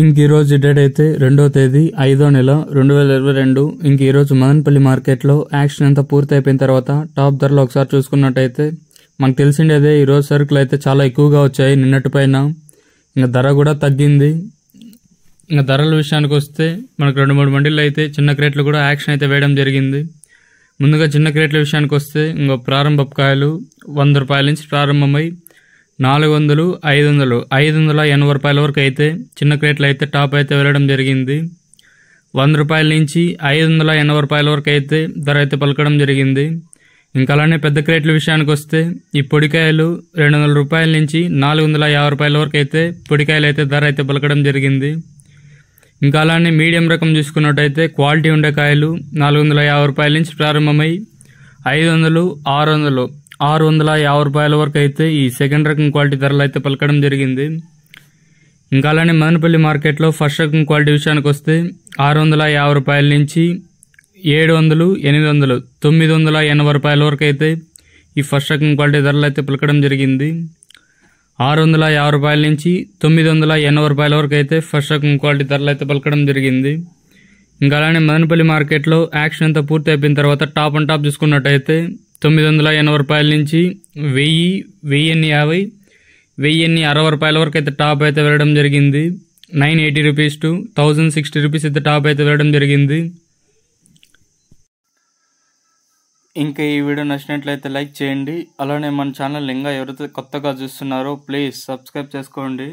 ఇంక ఈరోజు డేట్ అయితే రెండో తేదీ ఐదో నెల రెండు వేల ఇరవై రెండు ఇంక ఈరోజు మదనపల్లి మార్కెట్లో యాక్షన్ అంతా పూర్తి అయిపోయిన తర్వాత టాప్ ధరలు ఒకసారి చూసుకున్నట్టయితే మనకు తెలిసిండేదే ఈరోజు సరుకులు అయితే చాలా ఎక్కువగా వచ్చాయి నిన్నటి పైన ఇంకా ధర కూడా తగ్గింది ఇంకా ధరల విషయానికి వస్తే మనకు రెండు మూడు మండీలు అయితే చిన్న క్రేట్లు కూడా యాక్షన్ అయితే వేయడం జరిగింది ముందుగా చిన్న క్రేట్ల విషయానికి వస్తే ఇంకో ప్రారంభ కాయలు వంద రూపాయల నుంచి ప్రారంభమై నాలుగు వందలు ఐదు వందలు ఐదు వందల ఎనభై రూపాయల వరకు అయితే చిన్న క్రేట్లు అయితే టాప్ అయితే వెళ్ళడం జరిగింది వంద రూపాయల నుంచి ఐదు వందల ఎనభై రూపాయల వరకు అయితే ధర అయితే పలకడం జరిగింది ఇంకా అలానే పెద్ద క్రేట్ల విషయానికి వస్తే ఈ పొడికాయలు రెండు వందల రూపాయల నుంచి నాలుగు వందల యాభై రూపాయల వరకు అయితే పొడికాయలు అయితే ధర అయితే పలకడం జరిగింది ఇంకా అలానే మీడియం రకం చూసుకున్నట్టయితే క్వాలిటీ ఉండే కాయలు నాలుగు వందల యాభై రూపాయల నుంచి ప్రారంభమై ఐదు వందలు ఆరు వందలు ఆరు వందల యాభై రూపాయల వరకు అయితే ఈ సెకండ్ రకం క్వాలిటీ ధరలు అయితే పలకడం జరిగింది ఇంకా అలానే మదనపల్లి మార్కెట్లో ఫస్ట్ రకం క్వాలిటీ విషయానికి వస్తే ఆరు వందల యాభై రూపాయల నుంచి ఏడు వందలు ఎనిమిది వందలు తొమ్మిది వందల ఎనభై రూపాయల వరకు అయితే ఈ ఫస్ట్ రకం క్వాలిటీ ధరలు అయితే పలకడం జరిగింది ఆరు వందల యాభై రూపాయల నుంచి తొమ్మిది వందల ఎనభై రూపాయల వరకు అయితే ఫస్ట్ రకం క్వాలిటీ ధరలు అయితే పలకడం జరిగింది ఇంకా అలానే మదనపల్లి మార్కెట్లో యాక్షన్ అంతా పూర్తి అయిపోయిన తర్వాత టాప్ అండ్ టాప్ చూసుకున్నట్టయితే తొమ్మిది వందల ఎనభై రూపాయల నుంచి వెయ్యి వెయ్యిన్ని యాభై వెయ్యిన్ని అరవై రూపాయల వరకు అయితే టాప్ అయితే వెళ్ళడం జరిగింది nine eighty rupees two thousand sixty rupees అయితే టాప్ అయితే వెళ్ళడం జరిగింది ఇంకా ఈ వీడియో నచ్చినట్లయితే లైక్ చేయండి అలానే మన ఛానల్ ఇంకా ఎవరైతే కొత్తగా చూస్తున్నారో ప్లీజ్ సబ్స్క్రైబ్ చేసుకోండి